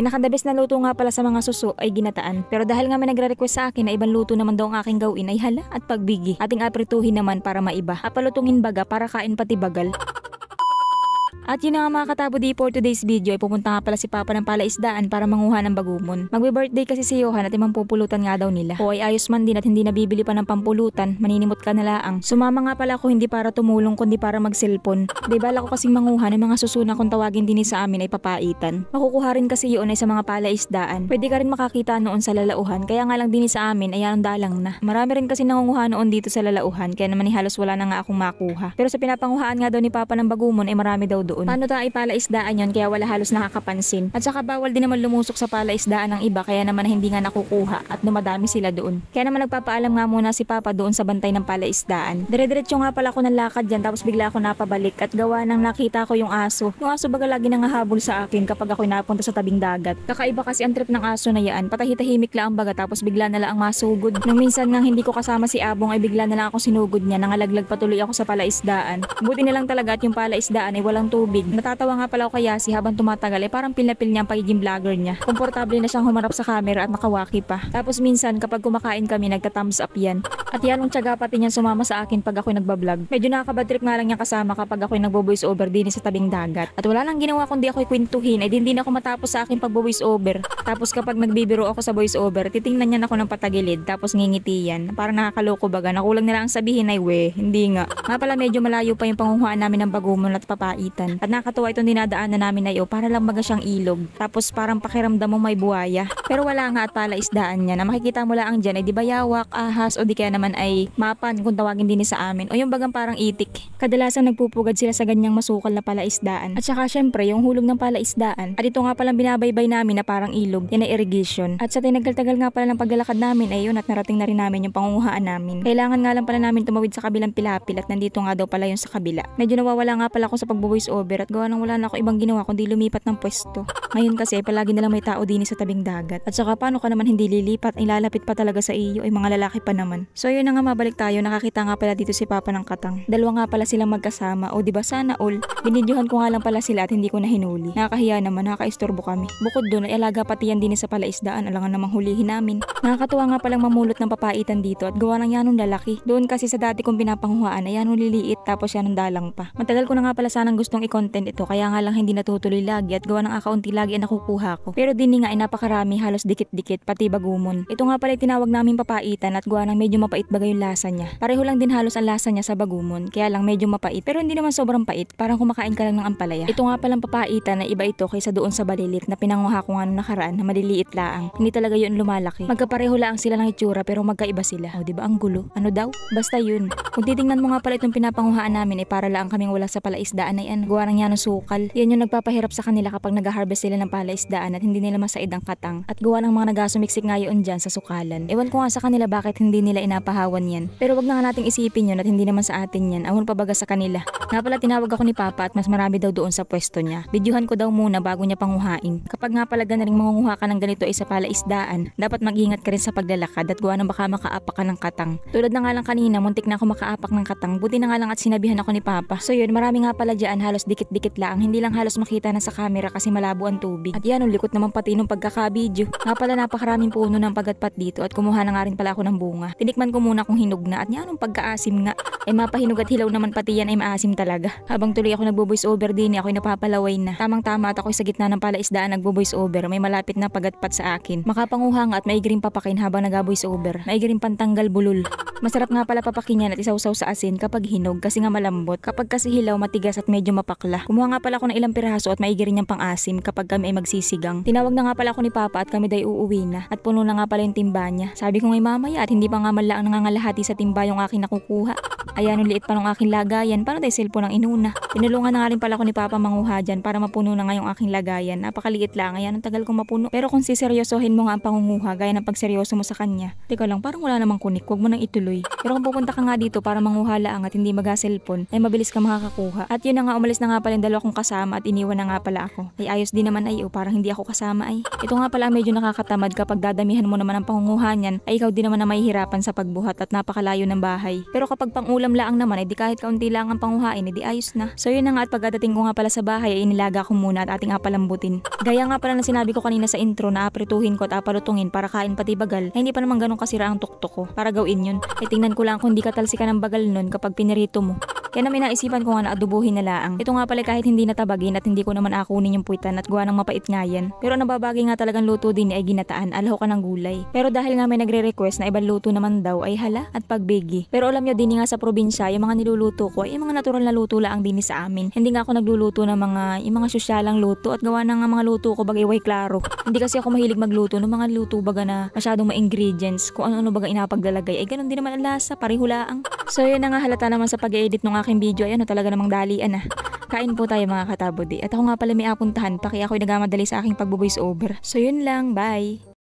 pinaka na luto nga pala sa mga suso ay ginataan. Pero dahil nga may nagre-request sa akin na ibang luto naman daw ang aking gawin ay hala at pagbigi. Ating aprituhin naman para maiba. Apalutungin baga para kain pati bagal. At yun na nga mga katabudi for today's video ay pupunta nga pala si Papa ng palaisdaan para manguha ng bagumon. Magbe-birthday kasi si Johan at imang pupulutan nga daw nila. O ay ayos man din at hindi nabibili pa ng pampulutan, maninimot ka na laang. Sumama nga pala ako hindi para tumulong kundi para magselpon. Di bala ko kasi manguha ng mga susuna kung tawagin din sa amin ay papaitan. Makukuha rin kasi yun ay sa mga palaisdaan. Pwede ka rin makakita noon sa lalauhan kaya nga lang din sa amin ay anong dalang na. Marami rin kasi nangunguha noon dito sa lalauhan kaya naman halos wala na nga akong makuha. Pero sa pinapanguhaan nga daw ni Papa ng bagumon ay marami daw doon doon. Paano tayo palaisdaan yon kaya wala halos nakakapansin. At saka bawal din naman lumusok sa palaisdaan ng iba kaya naman hindi nga nakukuha at dumadami sila doon. Kaya naman nagpapaalam nga muna si Papa doon sa bantay ng palaisdaan. Dire-diretso nga pala ako ng lakad dyan tapos bigla ako napabalik at gawa nang nakita ko yung aso. Yung aso baga lagi nang nangahabol sa akin kapag ako'y napunta sa tabing dagat. Kakaiba kasi ang trip ng aso na yan. Patahitahimik lang ang baga tapos bigla na lang masugod. Nung minsan nang hindi ko kasama si Abong ay bigla na lang ako sinugod niya. nang alaglag patuloy ako sa palaisdaan. Buti na lang talaga at yung palaisdaan ay walang tubig tubig. Natatawa nga pala ako kaya si habang tumatagal eh parang pinapil niya ang pagiging vlogger niya. Komportable na siyang humarap sa camera at nakawaki pa. Tapos minsan kapag kumakain kami nagka thumbs up yan. At yan ang tiyaga pati niyan sumama sa akin pag ako'y nagbablog. Medyo nakakabadrip nga lang niya kasama kapag ako'y nagbo-voice over din sa tabing dagat. At wala nang ginawa kundi ako'y kwentuhin ay eh, hindi na ako matapos sa akin pagbo-voice over. Tapos kapag nagbibiro ako sa voice over, titingnan niya ako ng patagilid tapos ngingiti yan. Para nakakaloko baga na kulang nila ang sabihin ay we, hindi nga. Nga pala medyo malayo pa yung pangunguhaan namin ng bagumon at papaitan. At nakatuwa itong dinadaanan na namin na iyo para lang baga siyang ilog. Tapos parang pakiramdam mo may buwaya. Pero wala nga at pala isdaan niya. Na makikita mo lang dyan ay di ba yawak, ahas o di kaya naman ay mapan kung tawagin din sa amin. O yung bagang parang itik. Kadalasan nagpupugad sila sa ganyang masukal na palaisdaan. At saka syempre yung hulog ng palaisdaan. At ito nga palang binabaybay namin na parang ilog. Yan ay irrigation. At sa tinagal-tagal nga pala ng paglalakad namin ay yun at narating na rin namin yung pangunguhaan namin. Kailangan nga lang pala namin tumawid sa kabilang pilapil at nandito nga daw pala yung sa kabila. Medyo nawawala nga pala ako sa pagbuboys over at gawa nang wala na ako ibang ginawa kundi lumipat ng pwesto. Ngayon kasi palagi na lang may tao din sa tabing dagat. At saka paano ka naman hindi lilipat, ay lalapit pa talaga sa iyo ay mga lalaki pa naman. So ayun na nga mabalik tayo, nakakita nga pala dito si Papa ng Katang. Dalawa nga pala silang magkasama o di ba sana all, binidyohan ko nga lang pala sila at hindi ko na hinuli. Nakakahiya naman, nakakaistorbo kami. Bukod doon ay alaga pati yan din sa palaisdaan, alangan namang hulihin namin. Nakakatuwa nga palang mamulot ng papaitan dito at gawa ng yanong lalaki. Doon kasi sa dati kong pinapanguhaan ay yanong liliit tapos yanong dalang pa. Matagal ko na nga pala sanang gustong content ito kaya nga lang hindi natutuloy lagi at gawa ng akaunti lagi ang nakukuha ko. Pero din nga ay eh, napakarami halos dikit-dikit pati bagumon. Ito nga pala tinawag namin papaitan at gawa ng medyo mapait bagay yung lasa niya. Pareho lang din halos ang lasa niya sa bagumon kaya lang medyo mapait pero hindi naman sobrang pait parang kumakain ka lang ng ampalaya. Ito nga palang papaitan na iba ito kaysa doon sa balilit na pinanguha ko nga nung nakaraan na maliliit laang. Hindi talaga yun lumalaki. Magkapareho lang sila ng itsura pero magkaiba sila. oh, di ba ang gulo? Ano daw? Basta yun. Kung titingnan mo nga pala itong pinapanguhaan namin ay eh, para lang kaming wala sa palaisdaan ay ano gawa ng yan ng sukal. Yan yung nagpapahirap sa kanila kapag nag-harvest sila ng palaisdaan at hindi nila masaid ang katang at gawa ng mga nagasumiksik ngayon dyan sa sukalan. Ewan ko nga sa kanila bakit hindi nila inapahawan yan. Pero wag na nga nating isipin yun at hindi naman sa atin yan. Awan pa baga sa kanila. Nga pala tinawag ako ni Papa at mas marami daw doon sa pwesto niya. Bidyuhan ko daw muna bago niya panguhain. Kapag nga pala na rin mangunguha ka ng ganito ay sa palaisdaan, dapat mag-ingat ka rin sa paglalakad at gawa ng baka makaapak ka ng katang. Tulad na nga lang kanina, muntik na ako makaapak ng katang. Buti na nga lang at sinabihan ako ni Papa. So yun, marami nga pala dyan halos dikit-dikit lang, hindi lang halos makita na sa camera kasi malabo ang tubig. At yan, ang likot naman pati nung pagkakabidyo. Nga pala napakaraming puno ng pagatpat dito at kumuha na nga rin pala ako ng bunga. Tinikman ko muna kung hinog na at yan, anong pagkaasim nga. Eh mapahinog at hilaw naman pati yan ay maasim talaga. Habang tuloy ako nagbo-voice over din, eh, ako'y napapalaway na. Tamang-tama at ako'y sa gitna ng palaisdaan nagbo-voice over. May malapit na pagatpat sa akin. Makapanguhang at maigrim papakin habang nag-voice over. Maigrim pantanggal bulol. Masarap nga pala papakin yan at isawsaw sa asin kapag hinog kasi nga malambot. Kapag kasi hilaw matigas at medyo mapak bakla. Kumuha nga pala ako ng ilang piraso at maigiri niyang pang-asim kapag kami ay magsisigang. Tinawag na nga pala ako ni Papa at kami dahi uuwi na at puno na nga pala yung timba niya. Sabi ko ngay mamaya at hindi pa nga man ang nangangalahati sa timba yung aking nakukuha. Ayan, ang liit pa ng aking lagayan. Paano tayo cellphone ng inuna? Tinulungan na nga rin pala ko ni Papa manguha dyan para mapuno na nga yung aking lagayan. Napakaliit lang. Ayan, ang tagal kong mapuno. Pero kung siseryosohin mo nga ang pangunguha, gaya ng pagseryoso mo sa kanya. Teka lang, parang wala namang kunik. Huwag mo nang ituloy. Pero kung pupunta ka nga dito para manguha lang at hindi mag-cellphone, ay mabilis ka makakakuha. At yun na nga, umalis na nga pala yung dalawa kong kasama at iniwan na nga pala ako. Ay ayos din naman ay, o oh, parang hindi ako kasama ay. Ito nga pala medyo nakakatamad kapag dadamihan mo naman ang pangunguha niyan, ay ikaw din naman na mahihirapan sa pagbuhat at napakalayo ng bahay. Pero kapag pang ulam laang naman, edi eh, kahit kaunti lang ang panguhain, edi eh, ayos na. So yun na nga at pagdating ko nga pala sa bahay, ay inilaga ko muna at ating apalambutin. Gaya nga pala na sinabi ko kanina sa intro na aprituhin ko at apalutungin para kain pati bagal, ay hindi pa naman ganun kasira ang tuktok ko para gawin yun. Ay eh, tingnan ko lang kung di katalsikan ng bagal nun kapag pinirito mo. Kaya namin naisipan ko nga na adubuhin na laang. Ito nga pala kahit hindi natabagin at hindi ko naman akunin yung puwitan at gawa ng mapait nga yan. Pero nababagay nga talagang luto din ay ginataan, alaw ka ng gulay. Pero dahil nga may nagre-request na ibang luto naman daw ay hala at pagbigi. Pero alam nyo din nga sa probinsya, yung mga niluluto ko ay yung mga natural na luto laang din sa amin. Hindi nga ako nagluluto ng mga, yung mga sosyalang luto at gawa ng mga luto ko bagay way klaro. hindi kasi ako mahilig magluto ng mga luto baga na masyadong ma-ingredients. Kung ano-ano baga inapagdalagay ay ganun din naman ang lasa, pareho laang. So yun na nga halata naman sa pag-edit ng aking video. Ayan, talaga namang dalian ah. Kain po tayo mga katabodi. At ako nga pala may apuntahan paki kaya ako'y nagamadali sa aking pagbo-voice over. So yun lang, bye!